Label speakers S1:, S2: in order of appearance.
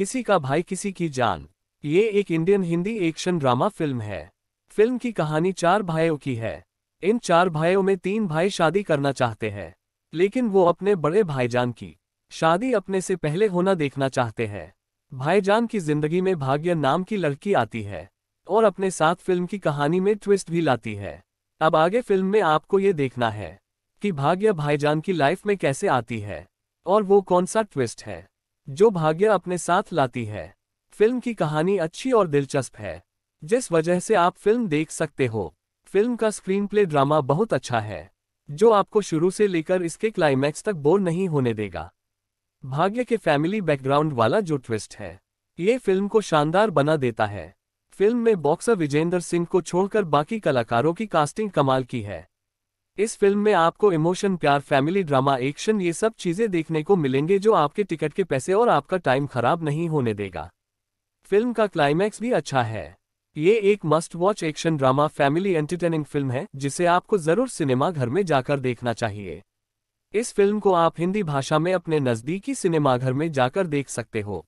S1: किसी का भाई किसी की जान ये एक Indian Hindi action drama film है फिल्म की कहानी चार भाइयों की है इन चार भाइयों में तीन भाई शादी करना चाहते हैं लेकिन वो अपने बड़े भाईजान की शादी अपने से पहले होना देखना चाहते हैं भाईजान की जिंदगी में भाग्य नाम की लड़की आती है और अपने साथ फिल्म की कहानी में ट्विस्ट भी लाती है अब आगे फिल्म में आपको ये देखना है कि भाग्य भाईजान की लाइफ में कैसे आती है और वो कौन सा ट्विस्ट है जो भाग्य अपने साथ लाती है फिल्म की कहानी अच्छी और दिलचस्प है जिस वजह से आप फिल्म देख सकते हो फिल्म का स्क्रीन प्ले ड्रामा बहुत अच्छा है जो आपको शुरू से लेकर इसके क्लाइमैक्स तक बोर नहीं होने देगा भाग्य के फैमिली बैकग्राउंड वाला जो ट्विस्ट है ये फिल्म को शानदार बना देता है फिल्म में बॉक्सर विजेंद्र सिंह को छोड़कर बाकी कलाकारों की कास्टिंग कमाल की है इस फिल्म में आपको इमोशन प्यार फैमिली ड्रामा एक्शन ये सब चीजें देखने को मिलेंगे जो आपके टिकट के पैसे और आपका टाइम खराब नहीं होने देगा फिल्म का क्लाइमैक्स भी अच्छा है ये एक must watch action drama family entertaining film है जिसे आपको जरूर सिनेमा घर में जाकर देखना चाहिए इस फिल्म को आप हिंदी भाषा में अपने नज़दीकी सिनेमाघर में जाकर देख सकते हो